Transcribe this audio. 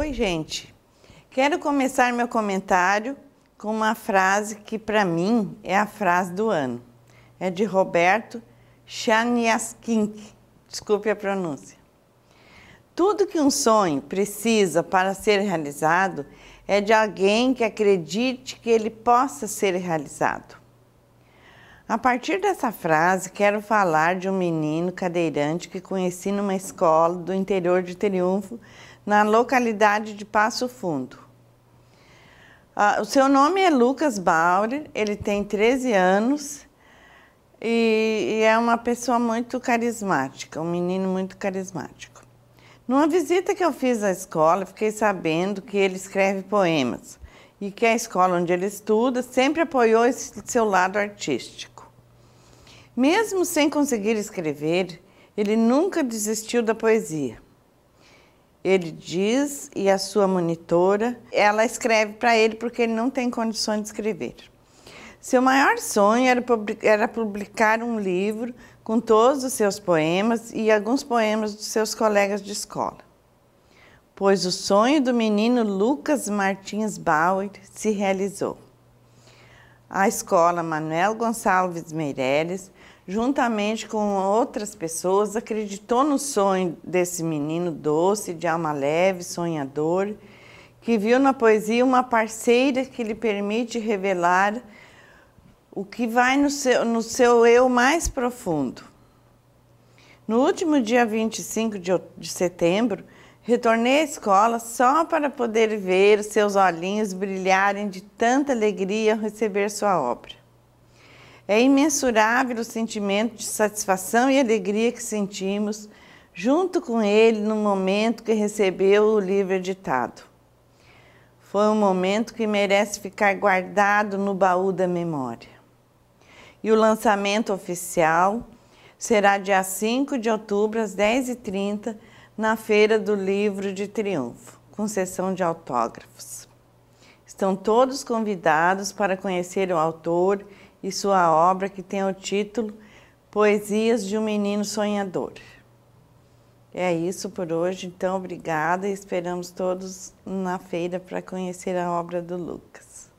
Oi, gente. Quero começar meu comentário com uma frase que para mim é a frase do ano. É de Roberto Chaniaskink. Desculpe a pronúncia. Tudo que um sonho precisa para ser realizado é de alguém que acredite que ele possa ser realizado. A partir dessa frase, quero falar de um menino cadeirante que conheci numa escola do interior de Triunfo, na localidade de Passo Fundo. Ah, o seu nome é Lucas Bauer, ele tem 13 anos e, e é uma pessoa muito carismática, um menino muito carismático. Numa visita que eu fiz à escola, fiquei sabendo que ele escreve poemas e que a escola onde ele estuda sempre apoiou esse seu lado artístico. Mesmo sem conseguir escrever, ele nunca desistiu da poesia ele diz e a sua monitora, ela escreve para ele porque ele não tem condições de escrever. Seu maior sonho era publicar um livro com todos os seus poemas e alguns poemas dos seus colegas de escola. Pois o sonho do menino Lucas Martins Bauer se realizou a escola Manuel Gonçalves Meireles, juntamente com outras pessoas, acreditou no sonho desse menino doce, de alma leve, sonhador, que viu na poesia uma parceira que lhe permite revelar o que vai no seu, no seu eu mais profundo. No último dia 25 de, de setembro, Retornei à escola só para poder ver seus olhinhos brilharem de tanta alegria ao receber sua obra. É imensurável o sentimento de satisfação e alegria que sentimos junto com ele no momento que recebeu o livro editado. Foi um momento que merece ficar guardado no baú da memória. E o lançamento oficial será dia 5 de outubro, às 10h30, na Feira do Livro de Triunfo, com sessão de autógrafos. Estão todos convidados para conhecer o autor e sua obra que tem o título Poesias de um Menino Sonhador. É isso por hoje, então obrigada e esperamos todos na feira para conhecer a obra do Lucas.